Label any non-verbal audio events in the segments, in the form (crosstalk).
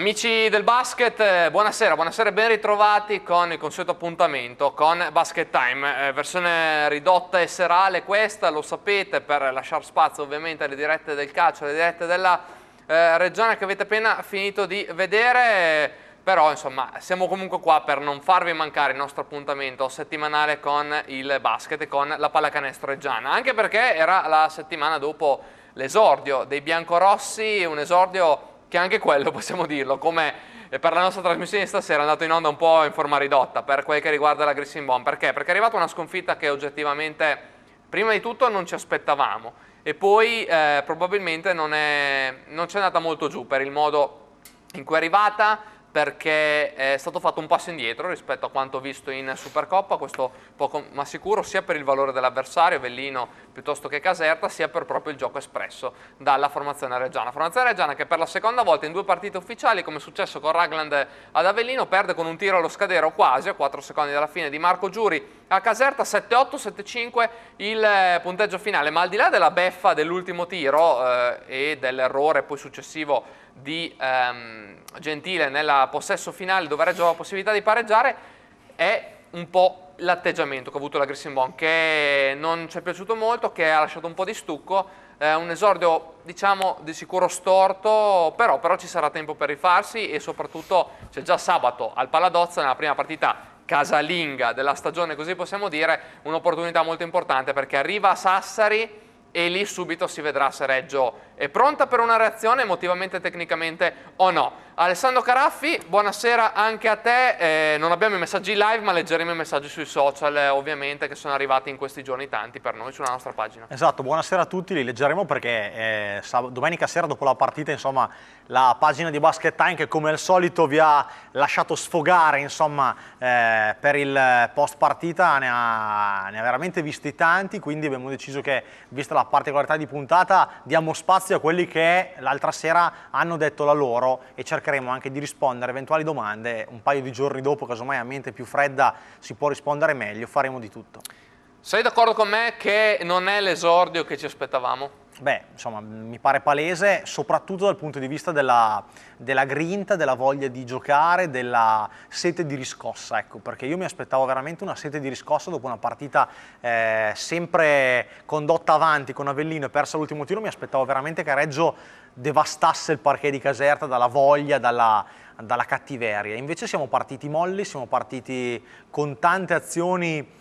Amici del basket, eh, buonasera, buonasera e ben ritrovati con il consueto appuntamento con Basket Time, eh, versione ridotta e serale questa, lo sapete, per lasciare spazio ovviamente alle dirette del calcio, alle dirette della eh, regione che avete appena finito di vedere, però insomma siamo comunque qua per non farvi mancare il nostro appuntamento settimanale con il basket e con la pallacanestro reggiana, anche perché era la settimana dopo l'esordio dei biancorossi, un esordio che anche quello (laughs) possiamo dirlo, come eh, per la nostra trasmissione stasera è andato in onda un po' in forma ridotta per quel che riguarda la Grissin Bomb. Perché? Perché è arrivata una sconfitta che oggettivamente, prima di tutto, non ci aspettavamo e poi eh, probabilmente non, è, non c'è andata molto giù per il modo in cui è arrivata, perché è stato fatto un passo indietro rispetto a quanto visto in Supercoppa, questo poco ma sicuro, sia per il valore dell'avversario, Vellino piuttosto che Caserta sia per proprio il gioco espresso dalla formazione reggiana. Formazione reggiana che per la seconda volta in due partite ufficiali, come è successo con Ragland ad Avellino, perde con un tiro allo scadero quasi a 4 secondi dalla fine di Marco Giuri a Caserta 7-8, 7-5 il eh, punteggio finale, ma al di là della beffa dell'ultimo tiro eh, e dell'errore poi successivo di ehm, Gentile nella possesso finale dove Reggio ha la possibilità di pareggiare, è un po' l'atteggiamento che ha avuto la Bond, che non ci è piaciuto molto, che ha lasciato un po' di stucco, eh, un esordio diciamo di sicuro storto, però, però ci sarà tempo per rifarsi e soprattutto c'è già sabato al Paladozza nella prima partita casalinga della stagione, così possiamo dire, un'opportunità molto importante perché arriva a Sassari e lì subito si vedrà se Reggio è pronta per una reazione emotivamente e tecnicamente o no? Alessandro Caraffi, buonasera anche a te. Eh, non abbiamo i messaggi live, ma leggeremo i messaggi sui social, eh, ovviamente, che sono arrivati in questi giorni tanti per noi sulla nostra pagina. Esatto, buonasera a tutti, li leggeremo perché eh, domenica sera dopo la partita, insomma, la pagina di Basket Time che come al solito vi ha lasciato sfogare, insomma, eh, per il post partita, ne ne ha veramente visti tanti, quindi abbiamo deciso che, vista la particolarità di puntata, diamo spazio spazio a quelli che l'altra sera hanno detto la loro e cercheremo anche di rispondere a eventuali domande un paio di giorni dopo, casomai a mente più fredda si può rispondere meglio, faremo di tutto. Sei d'accordo con me che non è l'esordio che ci aspettavamo? Beh, insomma, mi pare palese, soprattutto dal punto di vista della, della, grinta, della voglia di giocare, della sete di riscossa, ecco, perché io mi aspettavo veramente una sete di riscossa dopo una partita eh, sempre condotta avanti con Avellino e persa l'ultimo tiro, mi aspettavo veramente che Reggio devastasse il parquet di Caserta dalla voglia, dalla, dalla cattiveria. Invece siamo partiti molli, siamo partiti con tante azioni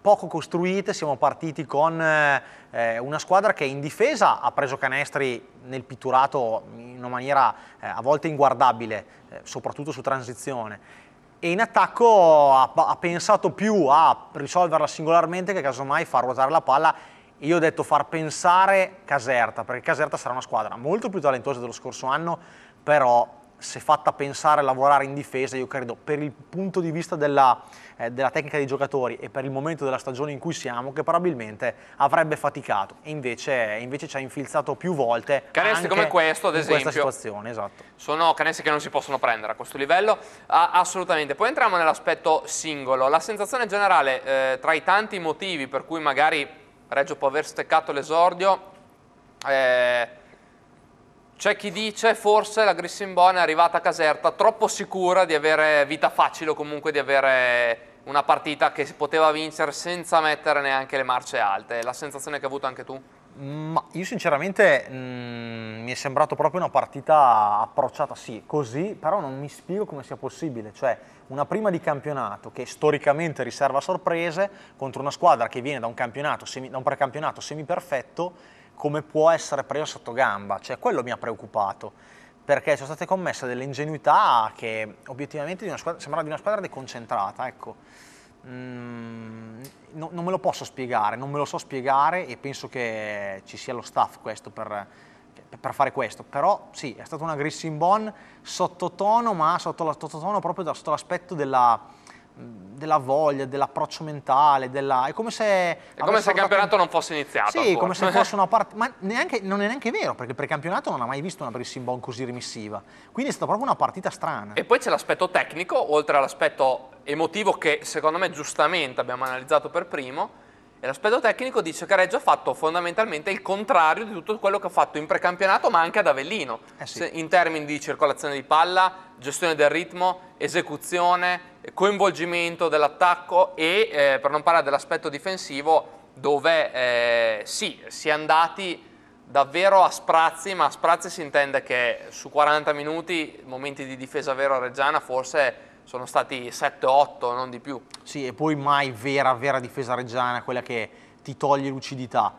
poco costruite, siamo partiti con eh, una squadra che in difesa ha preso canestri nel pitturato in una maniera eh, a volte inguardabile, eh, soprattutto su transizione. E in attacco ha, ha, pensato più a risolverla singolarmente che casomai far ruotare la palla. Io ho detto far pensare Caserta, perché Caserta sarà una squadra molto più talentuosa dello scorso anno, però se fatta pensare a lavorare in difesa, io credo per il punto di vista della, eh, della, tecnica dei giocatori e per il momento della stagione in cui siamo, che probabilmente avrebbe faticato e invece, invece ci ha infilzato più volte. Canestri come questo, ad esempio. In questa situazione, esatto. Sono canestri che non si possono prendere a questo livello, ah, assolutamente. Poi entriamo nell'aspetto singolo. La sensazione generale, eh, tra i tanti motivi per cui magari Reggio può aver steccato l'esordio, eh, c'è chi dice forse la Grissimbone è arrivata a Caserta troppo sicura di avere vita facile o comunque di avere una partita che si poteva vincere senza mettere neanche le marce alte. La sensazione che hai avuto anche tu? Ma io sinceramente mh, mm, mi è sembrato proprio una partita approcciata sì, così, però non mi spiego come sia possibile, cioè una prima di campionato che storicamente riserva sorprese contro una squadra che viene da un, da un precampionato semiperfetto come può essere preso sotto gamba, cioè quello mi ha preoccupato, perché sono state commesse delle ingenuità che obiettivamente di squadra, sembrava di una squadra deconcentrata, ecco. Mm, no, non me lo posso spiegare, non me lo so spiegare e penso che ci sia lo staff questo per, per fare questo, però sì, è stata una Grissin Bon sottotono, ma sotto, la, proprio da, sotto l'aspetto della della voglia, dell'approccio mentale, della... è come se... È come se il campionato in... non fosse iniziato. Sì, ancora. come se fosse una (laughs) parte... Ma neanche, non è neanche vero, perché per il campionato non ha mai visto una Brissin Bond così remissiva. Quindi è stata proprio una partita strana. E poi c'è l'aspetto tecnico, oltre all'aspetto emotivo che secondo me giustamente abbiamo analizzato per primo, e l'aspetto tecnico dice che Reggio ha fatto fondamentalmente il contrario di tutto quello che ha fatto in precampionato ma anche ad Avellino, eh sì. in termini di circolazione di palla, gestione del ritmo, esecuzione, coinvolgimento dell'attacco e eh, per non parlare dell'aspetto difensivo dove eh, sì, si è andati davvero a sprazzi, ma a sprazzi si intende che su 40 minuti momenti di difesa vera reggiana forse sono stati 7-8, non di più. Sì, e poi mai vera, vera difesa reggiana, quella che ti toglie lucidità,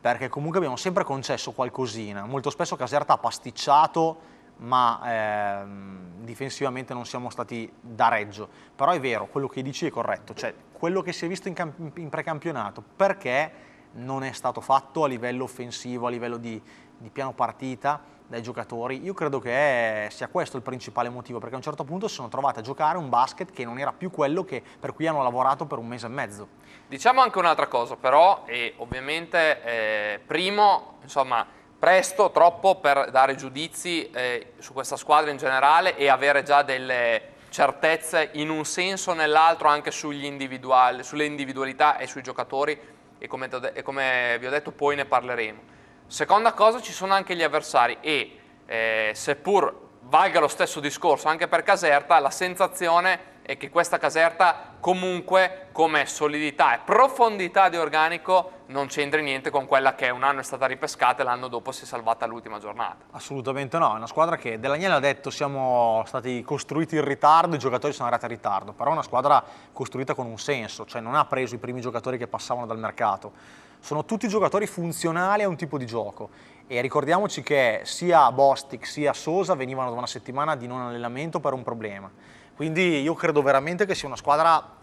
perché comunque abbiamo sempre concesso qualcosina, molto spesso Caserta ha pasticciato, ma ehm, difensivamente non siamo stati da reggio. Però è vero, quello che dici è corretto, cioè quello che si è visto in, in precampionato, perché non è stato fatto a livello offensivo, a livello di, di piano partita dai giocatori, io credo che sia questo il principale motivo, perché a un certo punto si sono trovati a giocare un basket che non era più quello che, per cui hanno lavorato per un mese e mezzo. Diciamo anche un'altra cosa però, e ovviamente eh, primo, insomma, presto, troppo per dare giudizi eh, su questa squadra in generale e avere già delle certezze in un senso o nell'altro anche individuali, sulle individualità e sui giocatori e come, e come, vi ho detto poi ne parleremo. Seconda cosa ci sono anche gli avversari e eh, seppur valga lo stesso discorso anche per Caserta la sensazione è e che questa caserta comunque come solidità e profondità di organico non c'entri niente con quella che un anno è stata ripescata e l'anno dopo si è salvata all'ultima giornata. Assolutamente no, è una squadra che Dell'Agnello ha detto siamo stati costruiti in ritardo, i giocatori sono arrivati in ritardo, però è una squadra costruita con un senso, cioè non ha preso i primi giocatori che passavano dal mercato, sono tutti giocatori funzionali a un tipo di gioco e ricordiamoci che sia Bostic sia Sosa venivano da una settimana di non allenamento per un problema. Quindi io credo veramente che sia una squadra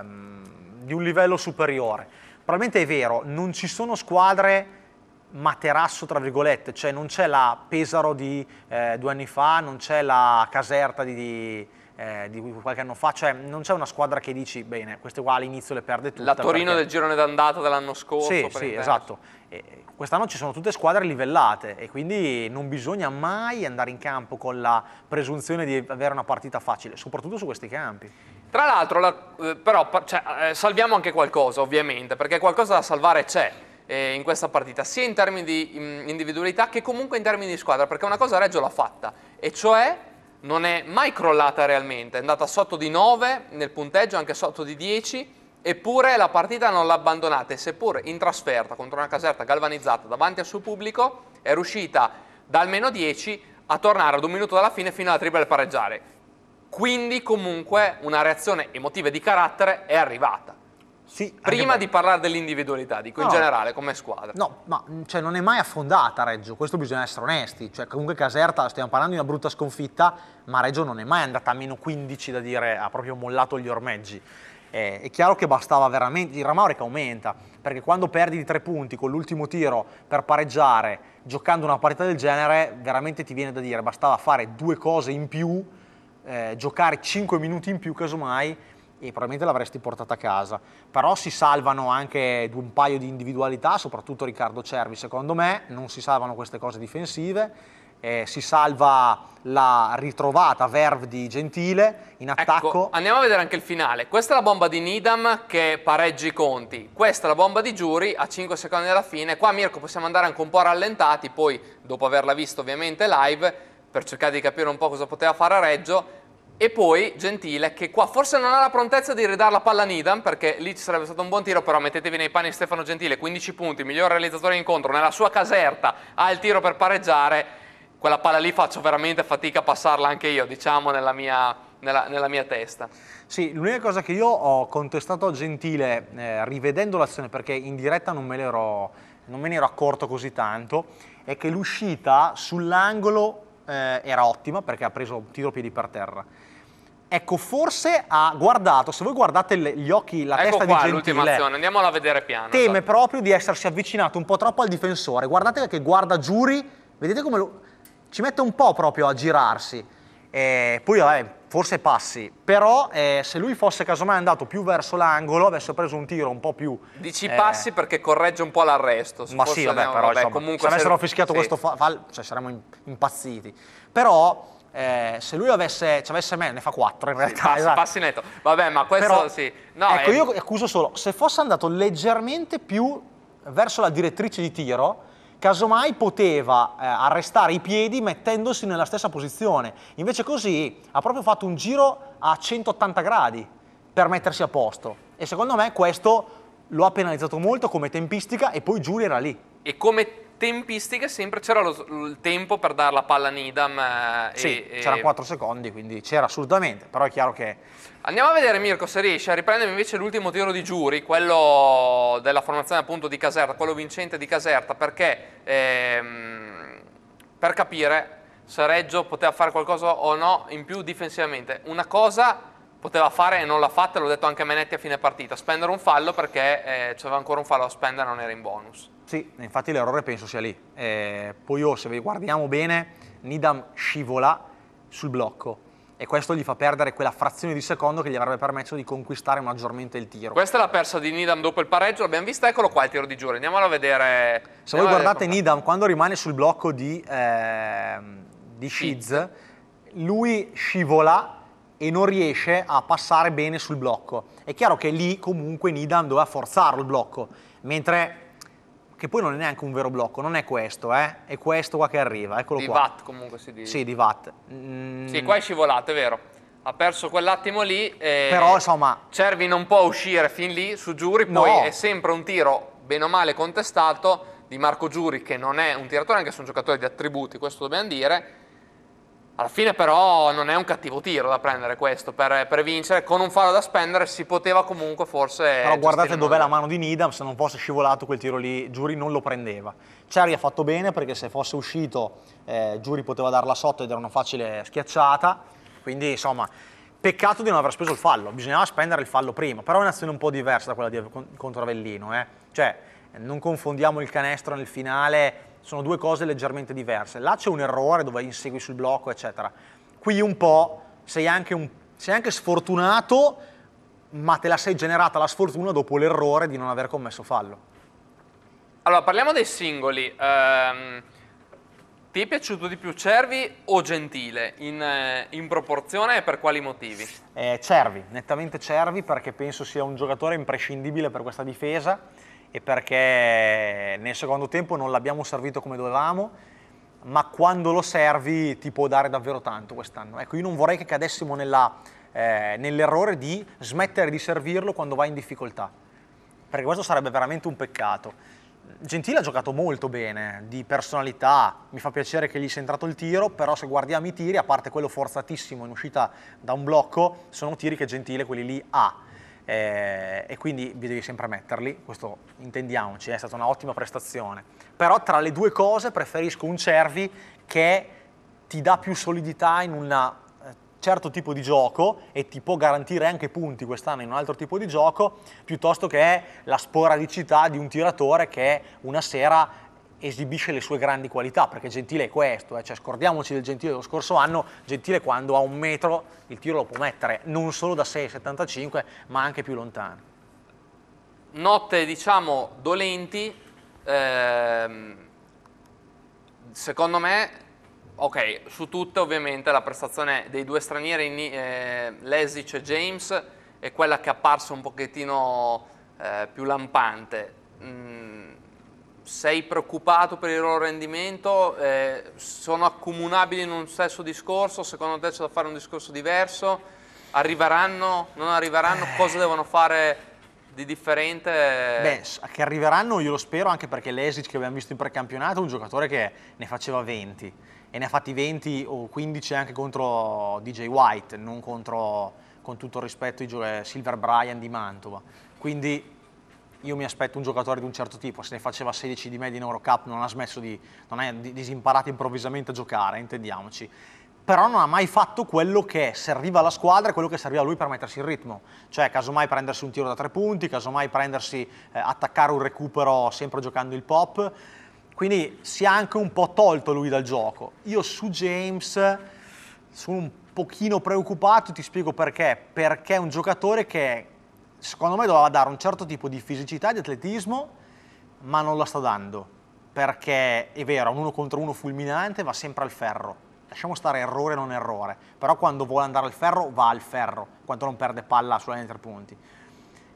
ehm, di un livello superiore. Probabilmente è vero, non ci sono squadre materasso tra virgolette, cioè non c'è la Pesaro di eh, due anni fa, non c'è la Caserta di, di eh, di qualche anno fa, cioè non c'è una squadra che dici bene, queste qua all'inizio le perde tutte. La Torino perché... del girone d'andata dell'anno scorso. Sì, sì esatto. Quest'anno ci sono tutte squadre livellate e quindi non bisogna mai andare in campo con la presunzione di avere una partita facile, soprattutto su questi campi. Tra l'altro, eh, però, cioè, eh, salviamo anche qualcosa ovviamente, perché qualcosa da salvare c'è in questa partita, sia in termini di mm, individualità che comunque in termini di squadra, perché una cosa Reggio l'ha fatta, e cioè non è mai crollata realmente, è andata sotto di 9 nel punteggio, anche sotto di 10, eppure la partita non l'ha abbandonata e seppur in trasferta contro una caserta galvanizzata davanti al suo pubblico è riuscita da almeno 10 a tornare ad un minuto dalla fine fino alla triple pareggiare. Quindi comunque una reazione emotiva di carattere è arrivata. Sì, prima di parlare dell'individualità, dico no. in generale come squadra. No, ma cioè, non è mai affondata Reggio, questo bisogna essere onesti. Cioè, comunque Caserta, stiamo parlando di una brutta sconfitta, ma Reggio non è mai andata a meno 15 da dire ha proprio mollato gli ormeggi. Eh, è chiaro che bastava veramente, il ramore aumenta, perché quando perdi di tre punti con l'ultimo tiro per pareggiare, giocando una partita del genere, veramente ti viene da dire bastava fare due cose in più, eh, giocare 5 minuti in più casomai e probabilmente l'avresti portata a casa. Però si salvano anche un paio di individualità, soprattutto Riccardo Cervi, secondo me, non si salvano queste cose difensive. Eh, si salva la ritrovata verve di Gentile in ecco, attacco. Ecco, andiamo a vedere anche il finale. Questa è la bomba di Nidam che pareggia i conti. Questa è la bomba di Giuri a 5 secondi dalla fine. Qua Mirko possiamo andare anche un po' rallentati, poi dopo averla vista ovviamente live, per cercare di capire un po' cosa poteva fare a Reggio. E poi Gentile che qua forse non ha la prontezza di ridare la palla a Nidan perché lì ci sarebbe stato un buon tiro, però mettetevi nei panni Stefano Gentile, 15 punti, miglior realizzatore incontro, nella sua caserta ha il tiro per pareggiare, quella palla lì faccio veramente fatica a passarla anche io, diciamo, nella mia, nella, nella mia testa. Sì, l'unica cosa che io ho contestato a Gentile eh, rivedendo l'azione perché in diretta non me, non me ne ero accorto così tanto, è che l'uscita sull'angolo eh, era ottima perché ha preso un tiro piedi per terra Ecco, forse ha guardato, se voi guardate le, gli occhi, la ecco testa qua, di Gentile, azione, andiamola a vedere piano. Teme esatto. proprio di essersi avvicinato un po' troppo al difensore. Guardate che guarda Giuri, vedete come lo, ci mette un po' proprio a girarsi. Eh, poi vabbè, forse passi, però eh, se lui fosse casomai andato più verso l'angolo avesse preso un tiro un po' più... Dici eh... passi perché corregge un po' l'arresto. Ma sì, vabbè, però vabbè, insomma, comunque se avessero fischiato sì. questo, fa... cioè saremmo impazziti. Però eh, se lui avesse, ci avesse me, ne fa quattro in realtà. Sì, esatto. passi netto. Vabbè, ma questo Però, sì. No, ecco, è... io accuso solo, se fosse andato leggermente più verso la direttrice di tiro, casomai poteva eh, arrestare i piedi mettendosi nella stessa posizione. Invece così ha proprio fatto un giro a 180 gradi per mettersi a posto. E secondo me questo lo ha penalizzato molto come tempistica e poi Giulia era lì. E come tempistiche sempre c'era il tempo per dare la palla a Nidam. Eh, sì, c'erano 4 secondi, quindi c'era assolutamente, però è chiaro che... Andiamo a vedere Mirko se riesce eh, a riprendere invece l'ultimo tiro di Giuri, quello della formazione appunto di Caserta, quello vincente di Caserta, perché ehm, per capire se Reggio poteva fare qualcosa o no in più difensivamente. Una cosa poteva fare e non l'ha fatta, l'ho detto anche a Menetti a fine partita, spendere un fallo perché eh, c'era ancora un fallo da spendere, non era in bonus. Sì, infatti l'errore penso sia lì. Eh, poi oh, se guardiamo bene, Nidam scivola sul blocco e questo gli fa perdere quella frazione di secondo che gli avrebbe permesso di conquistare maggiormente il tiro. Questa è la persa di Nidam dopo il pareggio, l'abbiamo vista, eccolo qua il tiro di Giuri, andiamolo a vedere. Se voi guardate Nidam quando rimane sul blocco di, eh, di Shiz, lui scivola e non riesce a passare bene sul blocco. È chiaro che lì comunque Nidam doveva forzare il blocco, mentre che poi non è neanche un vero blocco, non è questo, eh? è questo qua che arriva, eccolo di qua. Di Watt comunque si dice. Sì, di Watt. Mm. Sì, qua è scivolato, è vero. Ha perso quell'attimo lì. Eh, Però insomma... Cervi non può uscire fin lì su Giuri, poi no. è sempre un tiro bene o male contestato di Marco Giuri, che non è un tiratore, anche se è un giocatore di attributi, questo dobbiamo dire, alla fine però non è un cattivo tiro da prendere questo, per, per vincere con un fallo da spendere si poteva comunque forse... Però guardate dov'è la mano di Nidam, se non fosse scivolato quel tiro lì Giuri non lo prendeva. Cerri ha fatto bene perché se fosse uscito eh, Giuri poteva darla sotto ed era una facile schiacciata, quindi insomma peccato di non aver speso il fallo, bisognava spendere il fallo prima, però è un'azione un po' diversa da quella di, contro Avellino, eh? cioè non confondiamo il canestro nel finale sono due cose leggermente diverse. Là c'è un errore dove insegui sul blocco, eccetera. Qui un po' sei anche, un, sei anche sfortunato, ma te la sei generata la sfortuna dopo l'errore di non aver commesso fallo. Allora, parliamo dei singoli. Um, ti è piaciuto di più Cervi o Gentile? In, eh, in proporzione e per quali motivi? Eh, cervi, nettamente Cervi perché penso sia un giocatore imprescindibile per questa difesa e perché nel secondo tempo non l'abbiamo servito come dovevamo, ma quando lo servi ti può dare davvero tanto quest'anno. Ecco, io non vorrei che cadessimo eh, nell'errore eh, nell di smettere di servirlo quando vai in difficoltà, perché questo sarebbe veramente un peccato. Gentile ha giocato molto bene, di personalità, mi fa piacere che gli sia entrato il tiro, però se guardiamo i tiri, a parte quello forzatissimo in uscita da un blocco, sono tiri che Gentile quelli lì ha eh, e quindi vi devi sempre metterli, questo intendiamoci, è stata un'ottima prestazione. Però tra le due cose preferisco un Cervi che ti dà più solidità in un eh, certo tipo di gioco e ti può garantire anche punti quest'anno in un altro tipo di gioco, piuttosto che la sporadicità di un tiratore che una sera esibisce le sue grandi qualità, perché Gentile è questo, eh? cioè, scordiamoci del Gentile dello scorso anno, Gentile quando ha un metro il tiro lo può mettere non solo da 6,75 ma anche più lontano. Notte diciamo dolenti, ehm, secondo me, ok, su tutte ovviamente la prestazione dei due stranieri, eh, Lesic e James, è quella che è apparsa un pochettino eh, più lampante. Mm sei preoccupato per il loro rendimento? Eh, sono accomunabili in un stesso discorso? Secondo te c'è da fare un discorso diverso? Arriveranno? Non arriveranno? Eh. Cosa devono fare di differente? Beh, che arriveranno io lo spero anche perché l'Esic che abbiamo visto in precampionato è un giocatore che ne faceva 20 e ne ha fatti 20 o 15 anche contro DJ White, non contro, con tutto il rispetto, eh, Silver Bryan di Mantova. Quindi io mi aspetto un giocatore di un certo tipo, se ne faceva 16 di media in Eurocup, non ha smesso di, non ha disimparato improvvisamente a giocare, intendiamoci, però non ha mai fatto quello che serviva alla squadra e quello che serviva a lui per mettersi in ritmo, cioè casomai prendersi un tiro da tre punti, casomai prendersi, eh, attaccare un recupero sempre giocando il pop, quindi si è anche un po' tolto lui dal gioco. Io su James sono un pochino preoccupato, ti spiego perché, perché è un giocatore che secondo me doveva dare un certo tipo di fisicità, di atletismo, ma non la sta dando, perché è vero, un uno contro uno fulminante va sempre al ferro, lasciamo stare errore non errore, però quando vuole andare al ferro va al ferro, quanto non perde palla sulla linea di tre punti.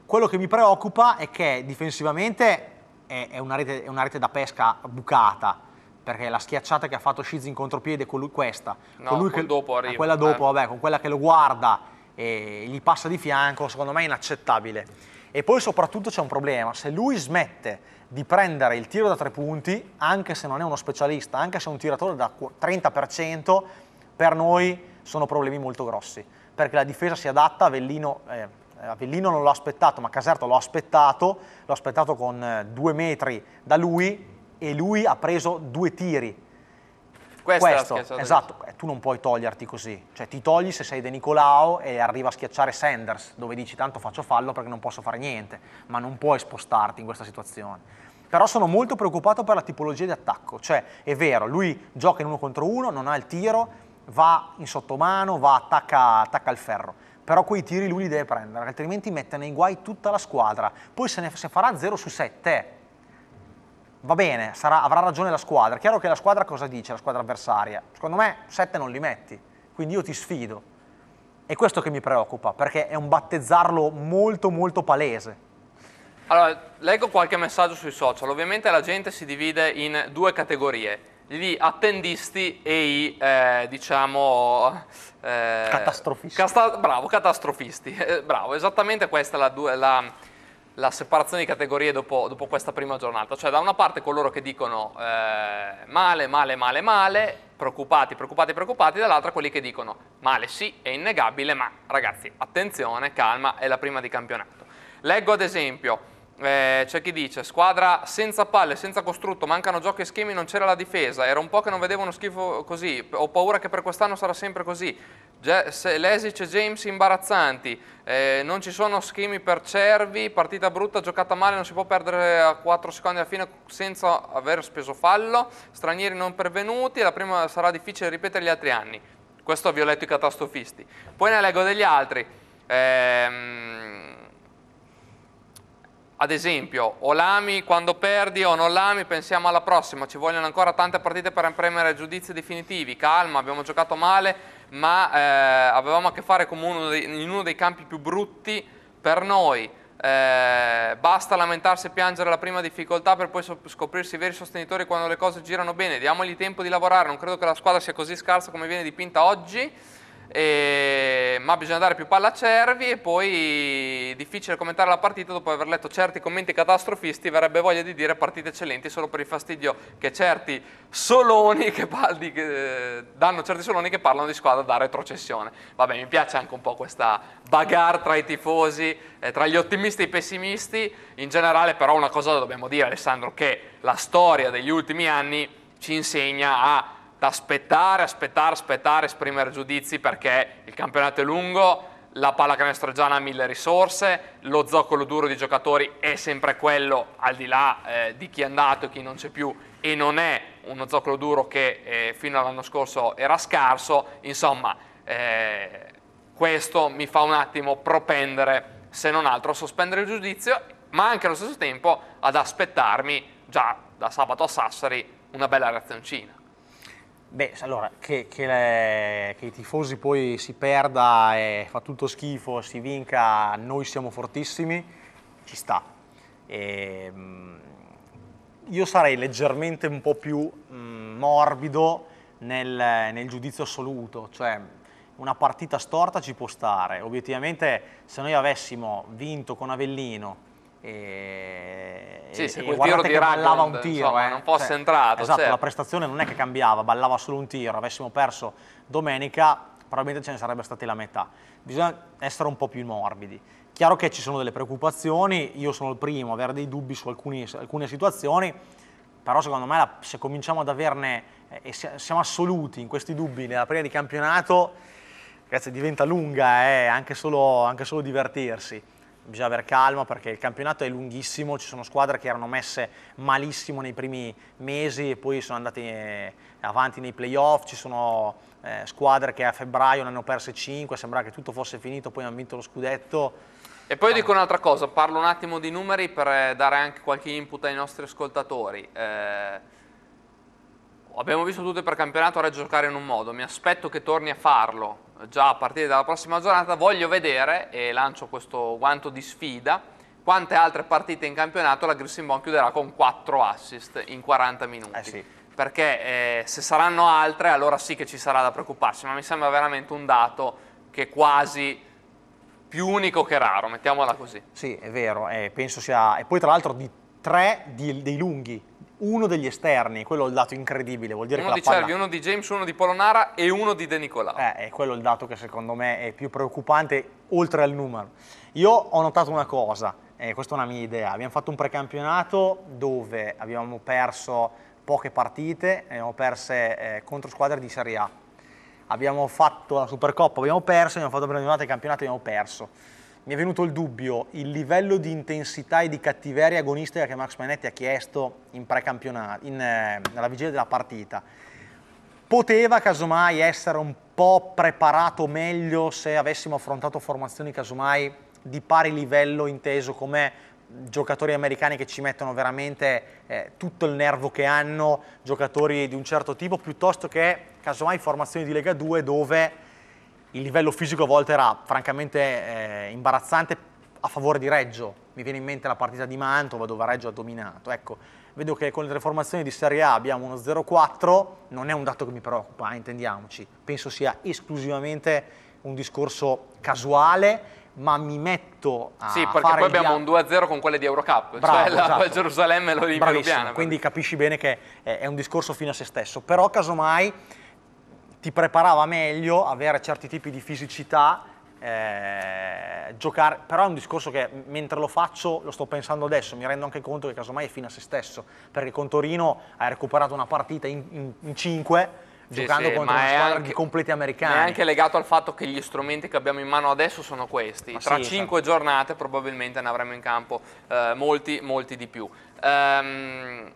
Quello che mi preoccupa è che difensivamente è, è, una, rete, è una rete da pesca bucata, perché la schiacciata che ha fatto Shiz in contropiede è questa. No, con lui che, dopo arriva, quella dopo, eh. vabbè, con quella che lo guarda e gli passa di fianco, secondo me è inaccettabile. E poi soprattutto c'è un problema, se lui smette di prendere il tiro da tre punti, anche se non è uno specialista, anche se è un tiratore da 30%, per noi sono problemi molto grossi, perché la difesa si adatta, Avellino, eh, Avellino non l'ha aspettato, ma Caserta l'ha aspettato, l'ha aspettato con eh, due metri da lui e lui ha preso due tiri questa questo, è esatto, così. Eh, tu non puoi toglierti così, cioè ti togli se sei De Nicolao e arriva a schiacciare Sanders, dove dici tanto faccio fallo perché non posso fare niente, ma non puoi spostarti in questa situazione. Però sono molto preoccupato per la tipologia di attacco, cioè è vero, lui gioca in uno contro uno, non ha il tiro, va in sottomano, va, attacca, attacca il ferro, però quei tiri lui li deve prendere, altrimenti mette nei guai tutta la squadra. Poi se ne se farà 0 su 7, va bene, sarà, avrà ragione la squadra. Chiaro che la squadra cosa dice, la squadra avversaria? Secondo me 7 non li metti, quindi io ti sfido. È questo che mi preoccupa, perché è un battezzarlo molto molto palese. Allora, leggo qualche messaggio sui social. Ovviamente la gente si divide in due categorie. Gli attendisti e i, eh, diciamo... Eh, catastrofisti. Casta bravo, catastrofisti. Eh, bravo, esattamente questa è la, la la separazione di categorie dopo, dopo, questa prima giornata, cioè da una parte coloro che dicono eh, male, male, male, male, preoccupati, preoccupati, preoccupati, dall'altra quelli che dicono male sì, è innegabile, ma ragazzi attenzione, calma, è la prima di campionato. Leggo ad esempio, eh, c'è chi dice squadra senza palle, senza costrutto, mancano giochi e schemi, non c'era la difesa, era un po' che non vedevo uno schifo così, ho paura che per quest'anno sarà sempre così, Lesic James imbarazzanti, eh, non ci sono schemi per cervi, partita brutta, giocata male, non si può perdere a 4 secondi alla fine senza aver speso fallo, stranieri non pervenuti, la prima sarà difficile ripetere gli altri anni. Questo vi ho letto i catastrofisti. Poi ne leggo degli altri. Ehm, ad esempio, o l'ami quando perdi o non l'ami, pensiamo alla prossima, ci vogliono ancora tante partite per premere giudizi definitivi, calma, abbiamo giocato male, ma eh, avevamo a che fare uno dei, in uno dei campi più brutti per noi. Eh, basta lamentarsi e piangere la prima difficoltà per poi scoprirsi i veri sostenitori quando le cose girano bene. Diamogli tempo di lavorare, non credo che la squadra sia così scarsa come viene dipinta oggi. E, ehm, ma bisogna dare più palla a Cervi e poi difficile commentare la partita dopo aver letto certi commenti catastrofisti verrebbe voglia di dire partite eccellenti solo per il fastidio che certi soloni che, di, eh, danno certi soloni che parlano di squadra da retrocessione vabbè mi piace anche un po' questa bagarre tra i tifosi eh, tra gli ottimisti e i pessimisti in generale però una cosa dobbiamo dire Alessandro che la storia degli ultimi anni ci insegna a da aspettare, aspettare, aspettare, esprimere giudizi perché il campionato è lungo, la pallacanestro giana ha mille risorse, lo zoccolo duro di giocatori è sempre quello, al di là eh, di chi è andato e chi non c'è più, e non è uno zoccolo duro che eh, fino all'anno scorso era scarso, insomma eh, questo mi fa un attimo propendere, se non altro, a sospendere il giudizio, ma anche allo stesso tempo ad aspettarmi, già da sabato a Sassari, una bella reazioncina. Beh, allora, che, che, le, che, i tifosi poi si perda e fa tutto schifo, si vinca, noi siamo fortissimi, ci sta. E, ehm, io sarei leggermente un po' più mh, mm, morbido nel, nel, giudizio assoluto, cioè una partita storta ci può stare. Obiettivamente se noi avessimo vinto con Avellino e, sì, se quel tiro di ballava un tiro, insomma, eh, non fosse cioè, entrato. Esatto, certo. la prestazione non è che cambiava, ballava solo un tiro. Avessimo perso domenica, probabilmente ce ne sarebbe stati la metà. Bisogna essere un po' più morbidi. Chiaro che ci sono delle preoccupazioni, io sono il primo a avere dei dubbi su alcuni, alcune situazioni, però secondo me la, se cominciamo ad averne eh, e siamo assoluti in questi dubbi nella prima di campionato, ragazzi diventa lunga, eh, anche, solo, anche solo divertirsi bisogna avere calma perché il campionato è lunghissimo, ci sono squadre che erano messe malissimo nei primi mesi e poi sono andate eh, avanti nei playoff, ci sono eh, squadre che a febbraio ne hanno perse 5, sembrava che tutto fosse finito, poi hanno vinto lo scudetto. E poi dico un'altra cosa, parlo un attimo di numeri per eh, dare anche qualche input ai nostri ascoltatori. Eh, abbiamo visto tutto per campionato ora giocare in un modo, mi aspetto che torni a farlo già a partire dalla prossima giornata voglio vedere, e lancio questo guanto di sfida, quante altre partite in campionato la Grissinbon chiuderà con 4 assist in 40 minuti. Eh sì. Perché eh, se saranno altre allora sì che ci sarà da preoccuparsi, ma mi sembra veramente un dato che è quasi più unico che raro, mettiamola così. Sì, è vero, eh, penso sia... E poi tra l'altro di tre di, dei lunghi, uno degli esterni, quello è il dato incredibile, vuol dire uno che di la palla... Cervi, uno di James, uno di Polonara e uno di De Nicolà. Eh, è quello il dato che secondo me è più preoccupante oltre al numero. Io ho notato una cosa, eh, questa è una mia idea, abbiamo fatto un precampionato dove abbiamo perso poche partite, abbiamo perse eh, contro squadre di Serie A, abbiamo fatto la Supercoppa, abbiamo perso, abbiamo fatto il campionato e abbiamo perso mi è venuto il dubbio, il livello di intensità e di cattiveria agonistica che Max Manetti ha chiesto in precampionato, eh, alla vigilia della partita, poteva casomai essere un po' preparato meglio se avessimo affrontato formazioni casomai di pari livello inteso come giocatori americani che ci mettono veramente eh, tutto il nervo che hanno, giocatori di un certo tipo, piuttosto che casomai formazioni di Lega 2 dove il livello fisico a volte era francamente eh, imbarazzante a favore di Reggio. Mi viene in mente la partita di Mantova dove Reggio ha dominato. Ecco, vedo che con le tre formazioni di Serie A abbiamo uno 0-4, non è un dato che mi preoccupa, eh, intendiamoci. Penso sia esclusivamente un discorso casuale, ma mi metto a Sì, perché poi abbiamo un 2-0 con quelle di Eurocup, cioè Bravo, cioè la esatto. Gerusalemme e l'Olimpia Quindi capisci bene che è un discorso fino a se stesso, però casomai ti preparava meglio, avere certi tipi di fisicità, eh, giocare, però è un discorso che mentre lo faccio, lo sto pensando adesso, mi rendo anche conto che casomai è fine a se stesso, perché con Torino hai recuperato una partita in, in, in 5 giocando sì, contro una squadra anche, di completi americani. È anche legato al fatto che gli strumenti che abbiamo in mano adesso sono questi. Ma Tra sì, cinque certo. giornate probabilmente ne avremo in campo eh, molti, molti di più. Um,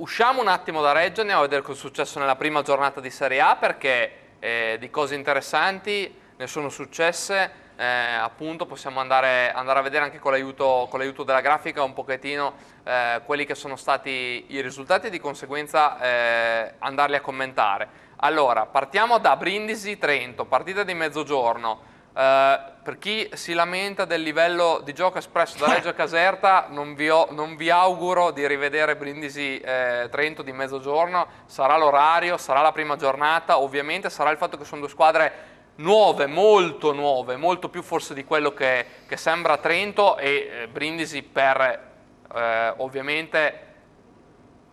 usciamo un attimo da Reggio, andiamo a vedere cosa è successo nella prima giornata di Serie A perché eh, di cose interessanti ne sono successe, eh, appunto possiamo andare, andare, a vedere anche con l'aiuto, della grafica un pochettino eh, quelli che sono stati i risultati e di conseguenza eh, andarli a commentare. Allora, partiamo da Brindisi-Trento, partita di mezzogiorno. Eh, per chi si lamenta del livello di gioco espresso da Reggio (laughs) Caserta, non vi, ho, non vi auguro di rivedere Brindisi eh, Trento di mezzogiorno, sarà l'orario, sarà la prima giornata, ovviamente sarà il fatto che sono due squadre nuove, molto nuove, molto più forse di quello che, che sembra Trento e eh, Brindisi per eh, ovviamente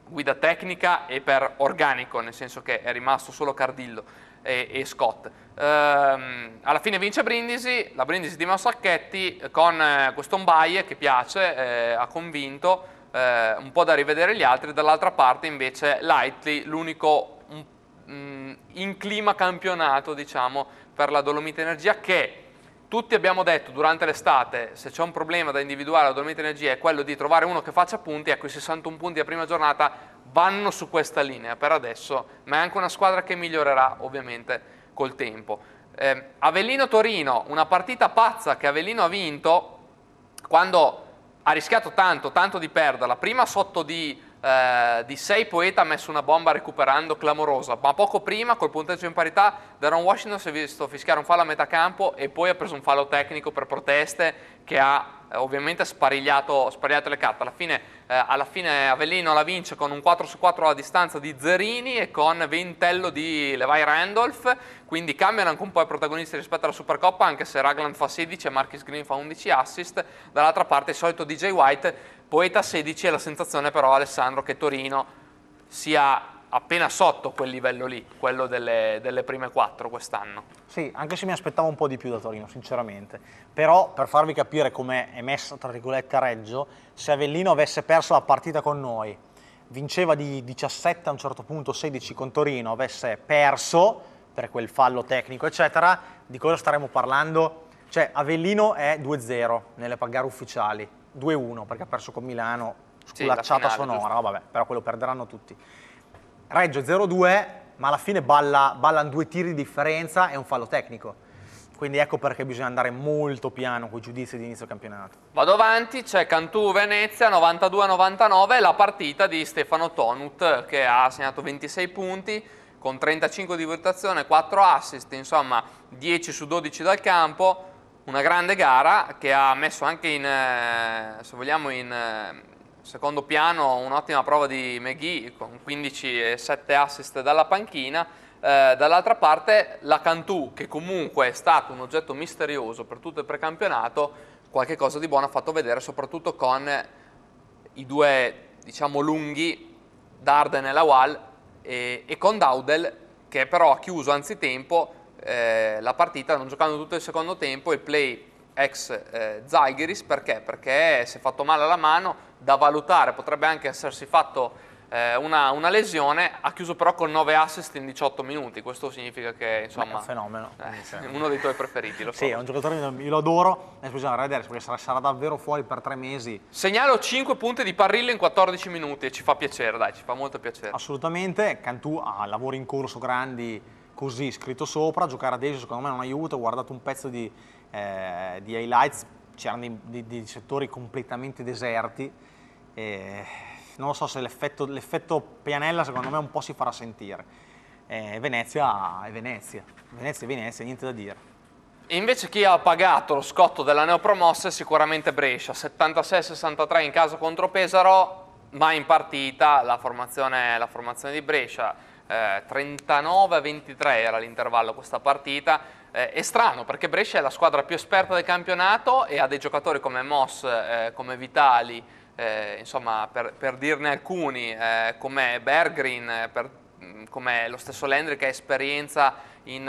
guida tecnica e per organico, nel senso che è rimasto solo Cardillo e, e Scott. Ehm, alla fine vince Brindisi, la Brindisi di Massacchetti eh, con eh, questo Mbaye che piace, eh, ha convinto, eh, un po' da rivedere gli altri, dall'altra parte invece Lightly, l'unico mm, in clima campionato diciamo, per la Dolomite Energia che tutti abbiamo detto durante l'estate se c'è un problema da individuare la Dolomite Energia è quello di trovare uno che faccia punti ecco i 61 punti a prima giornata vanno su questa linea per adesso ma è anche una squadra che migliorerà ovviamente col tempo. Eh, Avellino-Torino, una partita pazza che Avellino ha vinto quando ha rischiato tanto, tanto di perderla, prima sotto di eh, di 6 Poeta ha messo una bomba recuperando clamorosa, ma poco prima col punteggio in parità Daron Washington si è visto fischiare un fallo a metà campo e poi ha preso un fallo tecnico per proteste che ha eh, ovviamente sparigliato, sparigliato, le carte. Alla fine, eh, alla fine, Avellino la vince con un 4 su 4 alla distanza di Zerini e con Ventello di Levi Randolph, quindi cambiano anche un po' i protagonisti rispetto alla Supercoppa anche se Ragland fa 16 e Marcus Green fa 11 assist, dall'altra parte il solito DJ White Poeta 16 è la sensazione però Alessandro che Torino sia appena sotto quel livello lì, quello delle, delle prime quattro quest'anno. Sì, anche se mi aspettavo un po' di più da Torino, sinceramente. Però, per farvi capire come è messa, tra virgolette, a Reggio, se Avellino avesse perso la partita con noi, vinceva di 17 a un certo punto, 16 con Torino, avesse perso per quel fallo tecnico, eccetera, di cosa staremmo parlando? Cioè, Avellino è 2-0 nelle pagare ufficiali 2-1 perché ha perso con Milano, sculacciata sì, sonora, giusto. vabbè, però quello perderanno tutti. Reggio 0-2, ma alla fine balla, ballano due tiri di differenza e un fallo tecnico. Quindi ecco perché bisogna andare molto piano con i giudizi di inizio campionato. Vado avanti, c'è Cantù-Venezia 92-99, la partita di Stefano Tonut che ha segnato 26 punti con 35 di votazione, 4 assist, insomma 10 su 12 dal campo una grande gara che ha messo anche in, eh, se vogliamo, in eh, secondo piano un'ottima prova di McGee con 15 e 7 assist dalla panchina. Eh, Dall'altra parte la Cantù, che comunque è stato un oggetto misterioso per tutto il precampionato, qualche cosa di buono ha fatto vedere, soprattutto con i due diciamo, lunghi, Darden e Lawal, e, e con Daudel, che però ha chiuso anzitempo eh, la partita non giocando tutto il secondo tempo il play ex eh, Zalgiris perché? Perché si è fatto male alla mano da valutare, potrebbe anche essersi fatto eh, una, una, lesione, ha chiuso però con 9 assist in 18 minuti, questo significa che insomma... Beh, è un fenomeno. Eh, (laughs) uno dei tuoi preferiti, lo so. Sì, è un giocatore, che io lo adoro, e bisogna vedere, perché sarà, sarà, davvero fuori per tre mesi. Segnalo 5 punti di Parrillo in 14 minuti e ci fa piacere, dai, ci fa molto piacere. Assolutamente, Cantù ha lavori in corso grandi, così scritto sopra, giocare ad Asia secondo me non aiuta, ho guardato un pezzo di, eh, di highlights, c'erano dei, settori completamente deserti, eh, non lo so se l'effetto, pianella secondo me un po' si farà sentire. Eh, Venezia è Venezia, Venezia è Venezia, niente da dire. Invece chi ha pagato lo scotto della neopromossa è sicuramente Brescia, 76-63 in casa contro Pesaro, ma in partita la formazione, la formazione di Brescia eh, 39-23 era l'intervallo questa partita, eh, è strano perché Brescia è la squadra più esperta del campionato e ha dei giocatori come Moss, eh, come Vitali, eh, insomma per, per, dirne alcuni, eh, come Bergrin, eh, mm, come lo stesso Landry che ha esperienza in,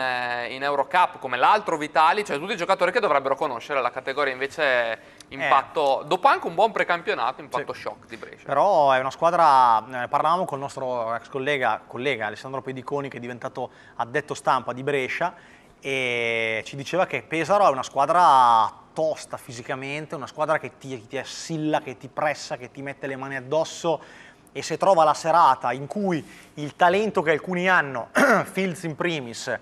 in Eurocup, come l'altro Vitali, cioè tutti i giocatori che dovrebbero conoscere la categoria invece impatto, eh. dopo anche un buon precampionato, impatto sì. shock di Brescia. Però è una squadra, eh, parlavamo con il nostro ex collega, collega Alessandro Pediconi che è diventato addetto stampa di Brescia e ci diceva che Pesaro è una squadra tosta fisicamente, una squadra che ti, ti assilla, che ti pressa, che ti mette le mani addosso e se trova la serata in cui il talento che alcuni hanno, (clears throat) Fields in primis,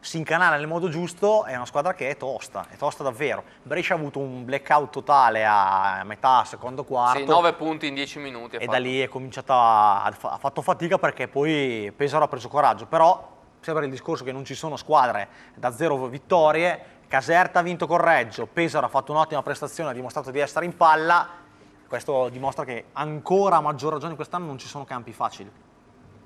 si incanala nel modo giusto, è una squadra che è tosta, è tosta davvero. Brescia ha avuto un blackout totale a metà secondo quarto. Sì, 9 punti in 10 minuti. E fatto. da lì è cominciata, ha fatto fatica perché poi Pesaro ha preso coraggio, però sempre il discorso che non ci sono squadre da zero vittorie, Caserta ha vinto con Reggio, Pesaro ha fatto un'ottima prestazione, ha dimostrato di essere in palla, questo dimostra che ancora a maggior ragione quest'anno non ci sono campi facili.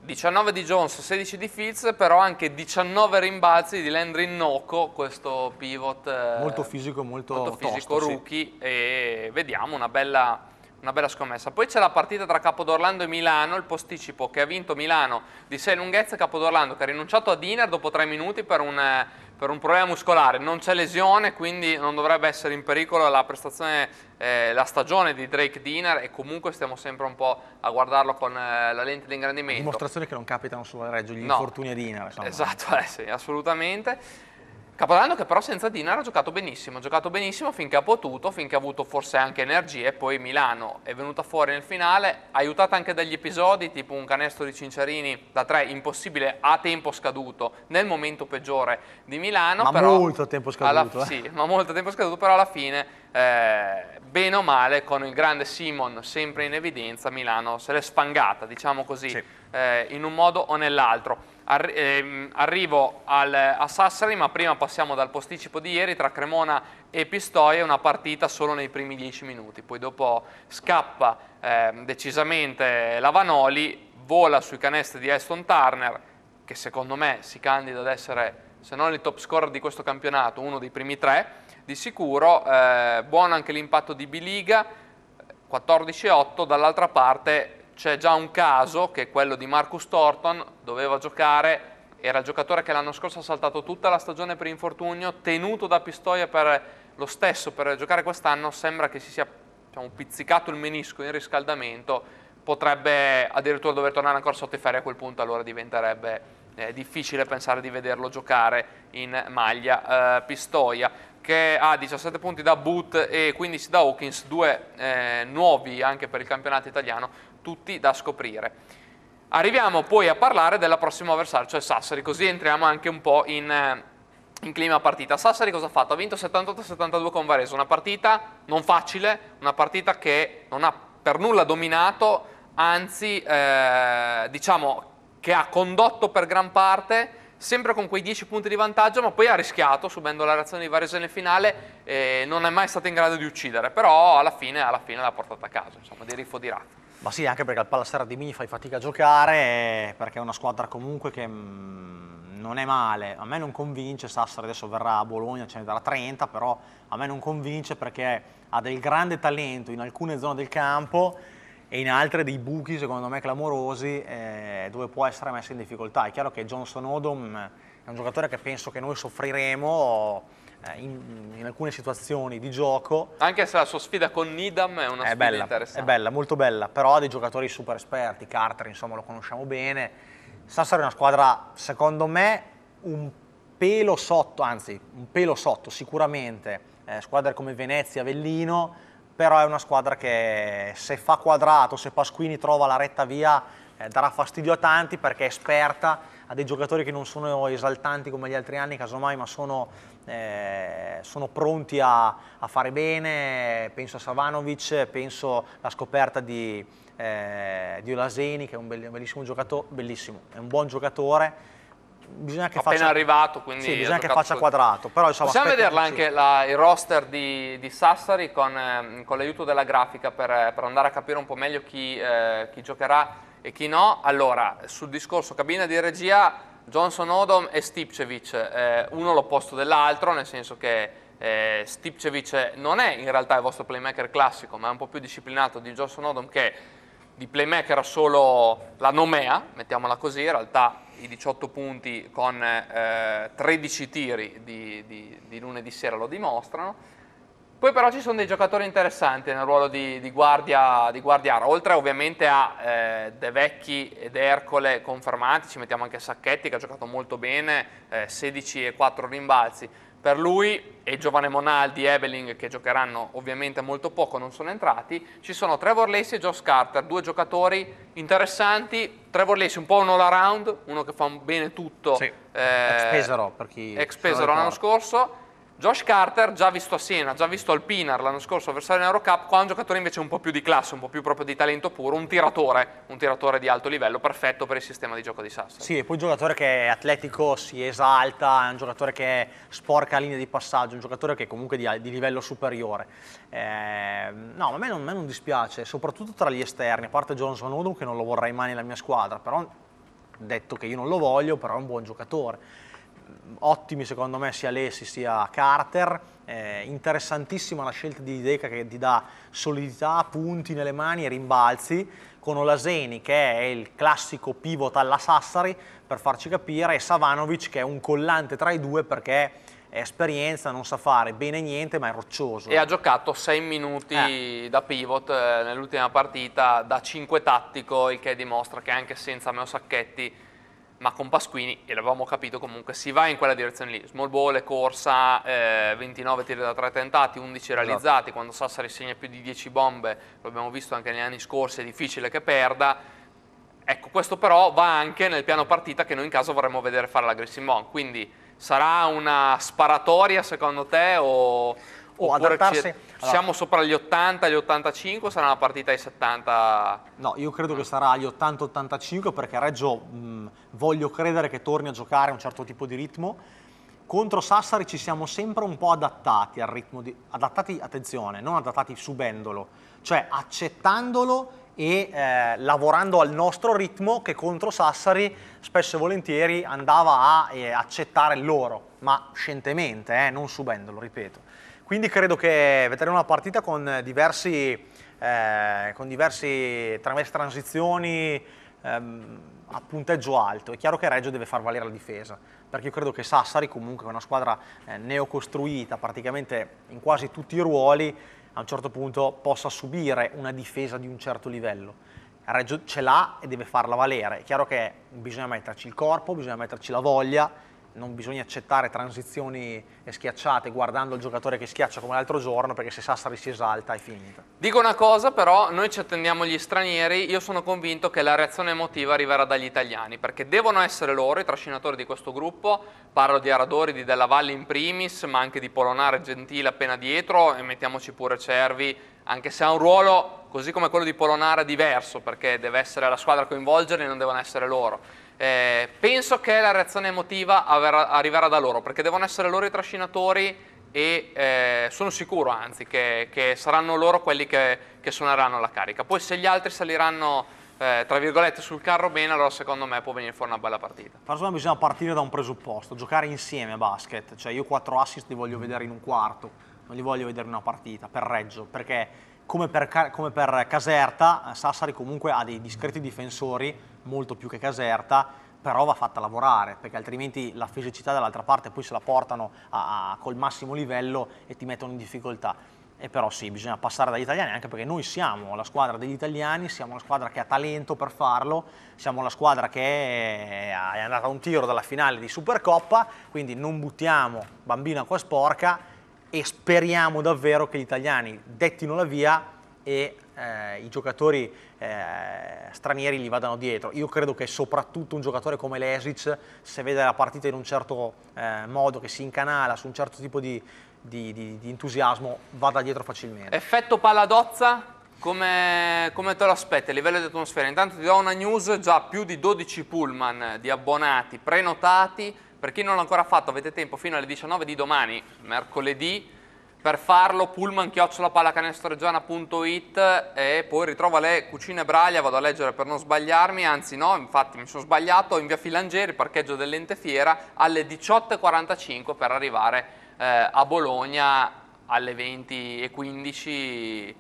19 di Jones, 16 di Fitz, però anche 19 rimbalzi di Landry Noco, questo pivot eh, molto fisico, molto, molto fisico, tosto, rookie, sì. e vediamo una bella, una bella scommessa. Poi c'è la partita tra Capodorlando e Milano, il posticipo che ha vinto Milano di 6 lunghezze, Capodorlando che ha rinunciato a Diner dopo 3 minuti per un per un problema muscolare, non c'è lesione, quindi non dovrebbe essere in pericolo la prestazione, eh, la stagione di Drake Diner e comunque stiamo sempre un po' a guardarlo con eh, la lente di ingrandimento. Dimostrazione che non capitano solo a Reggio gli no. infortuni a Diner. Insomma. Esatto, eh, sì, assolutamente. Capodanno che però senza Dinaro ha giocato benissimo, ha giocato benissimo finché ha potuto, finché ha avuto forse anche energie, poi Milano è venuta fuori nel finale, aiutata anche dagli episodi, tipo un canestro di Cinciarini da tre, impossibile a tempo scaduto, nel momento peggiore di Milano. Ma però, molto tempo scaduto. Alla, eh. Sì, ma molto tempo scaduto, però alla fine, eh, bene o male, con il grande Simon sempre in evidenza, Milano se l'è sfangata, diciamo così, sì. eh, in un modo o nell'altro. Arri ehm, arrivo al, a Sassari ma prima passiamo dal posticipo di ieri tra Cremona e Pistoia una partita solo nei primi 10 minuti poi dopo scappa ehm, decisamente Vanoli vola sui canestri di Aston Turner che secondo me si candida ad essere se non il top scorer di questo campionato uno dei primi tre di sicuro eh, buono anche l'impatto di Biliga 14-8 dall'altra parte c'è già un caso che è quello di Marcus Thornton, doveva giocare, era il giocatore che l'anno scorso ha saltato tutta la stagione per infortunio, tenuto da Pistoia per lo stesso per giocare quest'anno, sembra che si sia diciamo, pizzicato il menisco in riscaldamento, potrebbe addirittura dover tornare ancora sotto i ferri a quel punto, allora diventerebbe eh, difficile pensare di vederlo giocare in maglia eh, Pistoia che ha 17 punti da Boot e 15 da Hawkins, due eh, nuovi anche per il campionato italiano, tutti da scoprire. Arriviamo poi a parlare della prossima avversario, cioè Sassari, così entriamo anche un po' in, eh, in clima partita. Sassari cosa ha fatto? Ha vinto 78-72 con Varese, una partita non facile, una partita che non ha per nulla dominato, anzi eh, diciamo che ha condotto per gran parte sempre con quei 10 punti di vantaggio, ma poi ha rischiato, subendo la reazione di Varese nel finale, eh, non è mai stato in grado di uccidere, però alla fine, alla fine l'ha portata a casa, insomma, di rifo di razza. Ma sì, anche perché al Palassera di Mini fai fatica a giocare, eh, perché è una squadra comunque che mm, non è male. A me non convince, Sassari adesso verrà a Bologna, ce ne darà 30, però a me non convince perché ha del grande talento in alcune zone del campo e in altre dei buchi, secondo me, clamorosi, eh, dove può essere messo in difficoltà. È chiaro che Johnson Odom è un giocatore che penso che noi soffriremo eh, in, in, alcune situazioni di gioco. Anche se la sua sfida con Nidam è una è sfida bella, interessante. È bella, molto bella, però ha dei giocatori super esperti, Carter insomma lo conosciamo bene. Sassari è una squadra, secondo me, un pelo sotto, anzi un pelo sotto sicuramente, eh, squadre come Venezia, Avellino, però è una squadra che se fa quadrato, se Pasquini trova la retta via, eh, darà fastidio a tanti perché è esperta a dei giocatori che non sono esaltanti come gli altri anni, casomai, ma sono, eh, sono pronti a, a, fare bene. Penso a Savanovic, penso alla scoperta di, eh, di Olaseni, che è un bellissimo giocatore, bellissimo, è un buon giocatore bisogna che appena faccia, arrivato quindi sì, bisogna che faccia quadrato però, insomma, possiamo vederla anche la, il roster di, di Sassari con, ehm, con l'aiuto della grafica per, per, andare a capire un po' meglio chi, eh, chi giocherà e chi no. Allora, sul discorso cabina di regia, Johnson Odom e Stipcevic, eh, uno l'opposto dell'altro, nel senso che eh, Stipcevic non è in realtà il vostro playmaker classico, ma è un po' più disciplinato di Johnson Odom che di playmaker ha solo la nomea, mettiamola così, in realtà i 18 punti con eh, 13 tiri di, di, di lunedì sera lo dimostrano poi però ci sono dei giocatori interessanti nel ruolo di, di guardia, di guardiara, oltre ovviamente a eh, De Vecchi ed Ercole confermati, ci mettiamo anche Sacchetti che ha giocato molto bene, eh, 16 e 4 rimbalzi. Per lui e Giovane Monaldi, e Eveling, che giocheranno ovviamente molto poco, non sono entrati, ci sono Trevor Lacey e Josh Carter, due giocatori interessanti, Trevor Lacey un po' un all around, uno che fa bene tutto. Sì. Eh, ex Pesaro, per chi... Ex Pesaro l'anno scorso Josh Carter, già visto a Siena, già visto al Pinar l'anno scorso, avversario in Eurocup, qua è un giocatore invece un po' più di classe, un po' più proprio di talento puro, un tiratore, un tiratore di alto livello, perfetto per il sistema di gioco di Sassari. Sì, e poi un giocatore che è atletico, si esalta, è un giocatore che sporca linee di passaggio, un giocatore che è comunque di, di livello superiore. Eh, no, a me, non, a me non dispiace, soprattutto tra gli esterni, a parte Johnson Odom che non lo vorrei mai nella mia squadra, però detto che io non lo voglio, però è un buon giocatore ottimi secondo me sia Lessi sia Carter, eh, interessantissima la scelta di Deca che ti dà solidità, punti nelle mani e rimbalzi, con Olaseni che è il classico pivot alla Sassari per farci capire e Savanovic che è un collante tra i due perché è esperienza, non sa fare bene niente ma è roccioso. E ha giocato 6 minuti eh. da pivot eh, nell'ultima partita da 5 tattico il che dimostra che anche senza Meo Sacchetti ma con Pasquini, e l'avevamo capito comunque, si va in quella direzione lì. Small ball, corsa, eh, 29 tiri da 3 tentati, 11 esatto. realizzati, esatto. quando Sassari segna più di 10 bombe, lo abbiamo visto anche negli anni scorsi, è difficile che perda. Ecco, questo però va anche nel piano partita che noi in caso vorremmo vedere fare la Grissimon, quindi sarà una sparatoria secondo te o o adattarsi. Allora. Siamo sopra gli 80, gli 85, sarà una partita ai 70? No, io credo che sarà agli 80-85 perché Reggio mh, voglio credere che torni a giocare a un certo tipo di ritmo. Contro Sassari ci siamo sempre un po' adattati al ritmo di... Adattati, attenzione, non adattati subendolo, cioè accettandolo e eh, lavorando al nostro ritmo che contro Sassari spesso e volentieri andava a eh, accettare loro, ma scientemente, eh, non subendolo, ripeto. Quindi credo che vedremo una partita con diversi, eh, con diversi transizioni ehm, a punteggio alto. È chiaro che Reggio deve far valere la difesa, perché io credo che Sassari comunque è una squadra eh, neocostruita praticamente in quasi tutti i ruoli, a un certo punto possa subire una difesa di un certo livello. Reggio ce l'ha e deve farla valere. È chiaro che bisogna metterci il corpo, bisogna metterci la voglia, non bisogna accettare transizioni schiacciate guardando il giocatore che schiaccia come l'altro giorno perché se Sassari si esalta è finita. Dico una cosa però, noi ci attendiamo gli stranieri, io sono convinto che la reazione emotiva arriverà dagli italiani perché devono essere loro i trascinatori di questo gruppo, parlo di Aradori, di Della Valle in primis ma anche di Polonare, Gentile appena dietro e mettiamoci pure Cervi anche se ha un ruolo così come quello di Polonare diverso perché deve essere la squadra a coinvolgerli non devono essere loro eh, penso che la reazione emotiva avrà, arriverà da loro, perché devono essere loro i trascinatori e eh, sono sicuro anzi che, che, saranno loro quelli che, che suoneranno la carica. Poi se gli altri saliranno eh, tra virgolette sul carro bene, allora secondo me può venire fuori una bella partita. Farsona bisogna partire da un presupposto, giocare insieme a basket, cioè io quattro assist li voglio vedere in un quarto, non li voglio vedere in una partita, per Reggio, perché come per, come per Caserta, Sassari comunque ha dei discreti difensori, molto più che Caserta, però va fatta lavorare, perché altrimenti la fisicità dall'altra parte poi se la portano a, a, col massimo livello e ti mettono in difficoltà. E però sì, bisogna passare dagli italiani, anche perché noi siamo la squadra degli italiani, siamo la squadra che ha talento per farlo, siamo la squadra che è andata a un tiro dalla finale di Supercoppa, quindi non buttiamo bambino acqua sporca, e speriamo davvero che gli italiani dettino la via e eh, i giocatori eh, stranieri gli vadano dietro. Io credo che soprattutto un giocatore come Lesic, se vede la partita in un certo eh, modo, che si incanala su un certo tipo di, di, di, di entusiasmo, vada dietro facilmente. Effetto paladozza? Come, come, te lo aspetti a livello di atmosfera? Intanto ti do una news, già più di 12 pullman di abbonati prenotati per chi non l'ha ancora fatto avete tempo fino alle 19 di domani, mercoledì, per farlo pullman-pallacanestreggiana.it e poi ritrovo le cucine Braglia, vado a leggere per non sbagliarmi, anzi no, infatti mi sono sbagliato, in via Filangeri, parcheggio dell'Ente Fiera, alle 18.45 per arrivare eh, a Bologna alle 20.15 eh,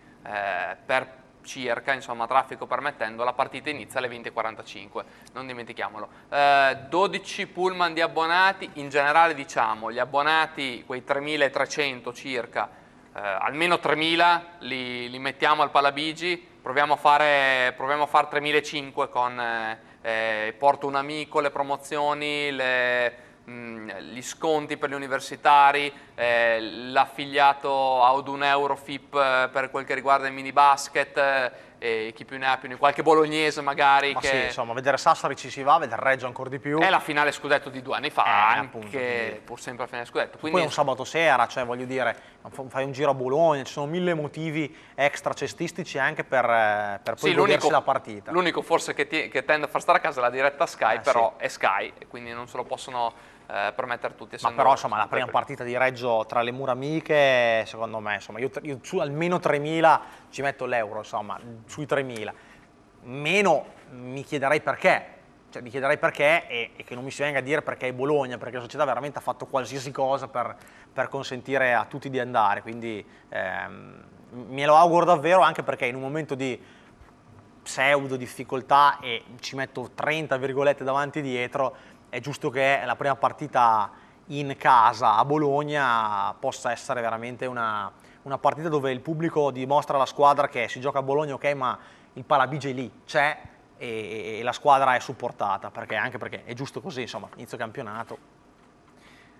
per circa, insomma, traffico permettendo, la partita inizia alle 20.45, non dimentichiamolo. Eh, 12 pullman di abbonati, in generale diciamo, gli abbonati, quei 3.300 circa, eh, almeno 3.000 li, li, mettiamo al Palabigi, proviamo a fare, proviamo a fare 3.500 con eh, eh, porto un amico, le promozioni, le Mm, gli sconti per gli universitari, eh, l'affiliato ad un Eurofip eh, per quel che riguarda il mini basket, eh, chi più ne ha più ne qualche bolognese magari. Ma che... sì, insomma, vedere Sassari ci si va, vedere Reggio ancora di più. È la finale scudetto di due anni fa, eh, anche, appunto, quindi... pur sempre la finale scudetto. Quindi... Poi è un sabato sera, cioè voglio dire, fai un giro a Bologna, ci sono mille motivi extra cestistici anche per, eh, per poi sì, godersi la partita. L'unico forse che, ti, che tende a far stare a casa è la diretta Sky, eh, però sì. è Sky, quindi non se lo possono eh, per mettere tutti Ma però insomma la prima partita di Reggio tra le mura amiche, secondo me, insomma, io, io su almeno 3.000 ci metto l'euro, insomma, sui 3.000. Meno mi chiederei perché, cioè, mi chiederei perché e, e, che non mi si venga a dire perché è Bologna, perché la società veramente ha fatto qualsiasi cosa per, per consentire a tutti di andare, quindi ehm, me lo auguro davvero anche perché in un momento di pseudo difficoltà e ci metto 30 virgolette davanti e dietro, è giusto che la prima partita in casa a Bologna possa essere veramente una, una partita dove il pubblico dimostra alla squadra che si gioca a Bologna, ok, ma il Palabigi lì c'è e, e, la squadra è supportata, perché, anche perché è giusto così, insomma, inizio campionato.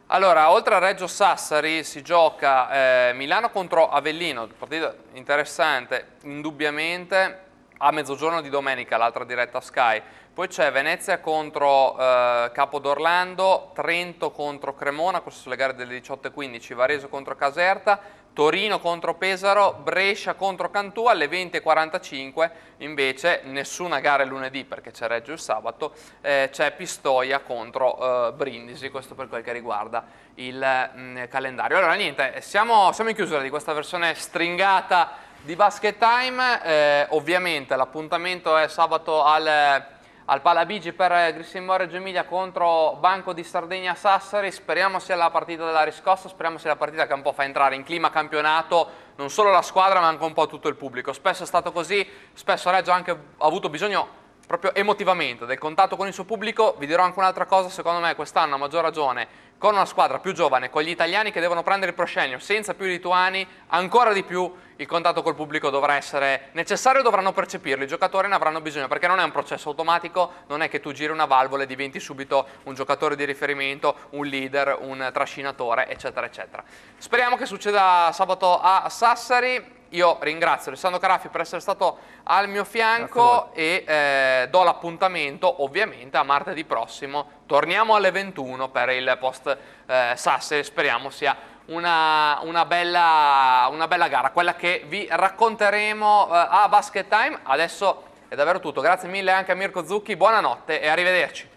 Allora, oltre a Reggio Sassari si gioca eh, Milano contro Avellino, partita interessante, indubbiamente a mezzogiorno di domenica, l'altra diretta Sky. Poi c'è Venezia contro eh, Capodorlando, Trento contro Cremona, queste sono le gare delle 18.15, Vareso contro Caserta, Torino contro Pesaro, Brescia contro Cantù alle 20.45, invece nessuna gara lunedì perché c'è Reggio il sabato, eh, c'è Pistoia contro eh, Brindisi, questo per quel che riguarda il mh, mm, calendario. Allora niente, siamo, siamo in chiusura di questa versione stringata di Basket Time, eh, ovviamente l'appuntamento è sabato al al Palabigi per eh, Grissimo Reggio Emilia contro Banco di Sardegna Sassari, speriamo sia la partita della riscossa, speriamo sia la partita che un po' fa entrare in clima campionato non solo la squadra ma anche un po' tutto il pubblico, spesso è stato così, spesso Reggio ha anche avuto bisogno proprio emotivamente, del contatto con il suo pubblico, vi dirò anche un'altra cosa, secondo me quest'anno a maggior ragione, con una squadra più giovane, con gli italiani che devono prendere il proscenio, senza più i lituani, ancora di più il contatto col pubblico dovrà essere necessario, dovranno percepirlo, i giocatori ne avranno bisogno, perché non è un processo automatico, non è che tu giri una valvola e diventi subito un giocatore di riferimento, un leader, un trascinatore, eccetera, eccetera. Speriamo che succeda sabato a Sassari, io ringrazio Alessandro Caraffi per essere stato al mio fianco e eh, do l'appuntamento ovviamente a martedì prossimo. Torniamo alle 21 per il post eh, Sassari, speriamo sia una, una, bella, una, bella, gara, quella che vi racconteremo eh, a Basket Time. Adesso è davvero tutto, grazie mille anche a Mirko Zucchi, buonanotte e arrivederci.